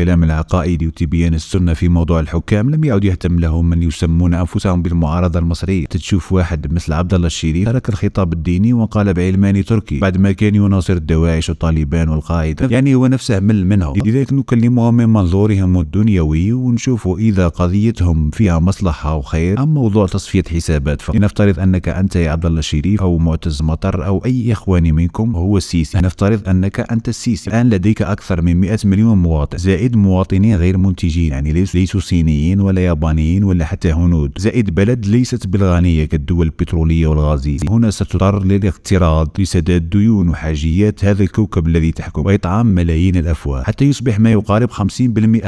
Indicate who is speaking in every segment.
Speaker 1: الكلام العقائدي وتبيان السنة في موضوع الحكام لم يعد يهتم لهم من يسمون أنفسهم بالمعارضة المصرية تشوف واحد مثل عبد الله الشيري ترك الخطاب الديني وقال بعلماني تركي بعد ما كان يناصر الدواعش والطالبان والقاعدة يعني هو نفسه مل منهم لذلك نكلمهم من منظورهم الدنيوي ونشوف إذا قضيتهم فيها مصلحة وخير أم موضوع تصفية حسابات فقط لنفترض أنك أنت يا عبد الله الشريف أو معتز مطر أو أي إخواني منكم هو السيسي نفترض أنك أنت السيسي الآن لديك أكثر من 100 مليون مواطن زائد زائد مواطنين غير منتجين يعني ليسوا صينيين ولا يابانيين ولا حتى هنود زائد بلد ليست بالغنية كالدول البترولية والغازية هنا ستضطر للاقتراض لسداد ديون وحاجيات هذا الكوكب الذي تحكم وإطعام ملايين الأفواه حتى يصبح ما يقارب 50%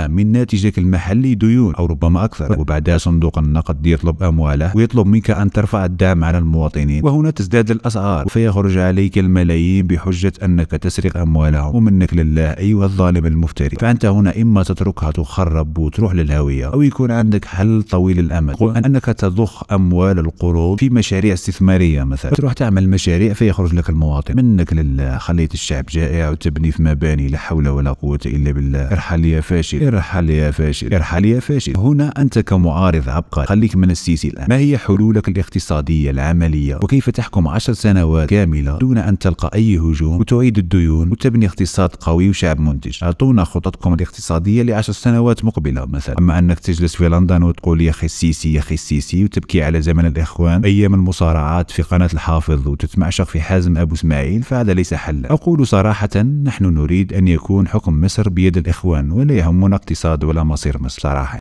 Speaker 1: من ناتجك المحلي ديون أو ربما أكثر وبعدها صندوق النقد يطلب أمواله ويطلب منك أن ترفع الدعم على المواطنين وهنا تزداد الأسعار فيخرج عليك الملايين بحجة أنك تسرق أموالهم ومنك لله أيها الظالم المفتري فأنت هنا إما تتركها تخرب وتروح للهوية أو يكون عندك حل طويل الأمد هو أنك تضخ أموال القروض في مشاريع استثمارية مثلا تروح تعمل مشاريع فيخرج لك المواطن منك لله خليت الشعب جائع وتبني في مباني لا حول ولا قوة إلا بالله ارحل يا فاشل ارحل يا فاشل ارحل يا فاشل هنا أنت كمعارض عبقري خليك من السيسي الآن ما هي حلولك الاقتصادية العملية وكيف تحكم عشر سنوات كاملة دون أن تلقى أي هجوم وتعيد الديون وتبني اقتصاد قوي وشعب منتج أعطونا خططكم الاقتصاديه لعشر سنوات مقبله مثلا اما انك تجلس في لندن وتقول يا اخي السيسي يا اخي السيسي وتبكي على زمن الاخوان ايام المصارعات في قناه الحافظ وتتمعشق في حازم ابو اسماعيل فهذا ليس حلا اقول صراحه نحن نريد ان يكون حكم مصر بيد الاخوان ولا يهمنا اقتصاد ولا مصير مصر صراحه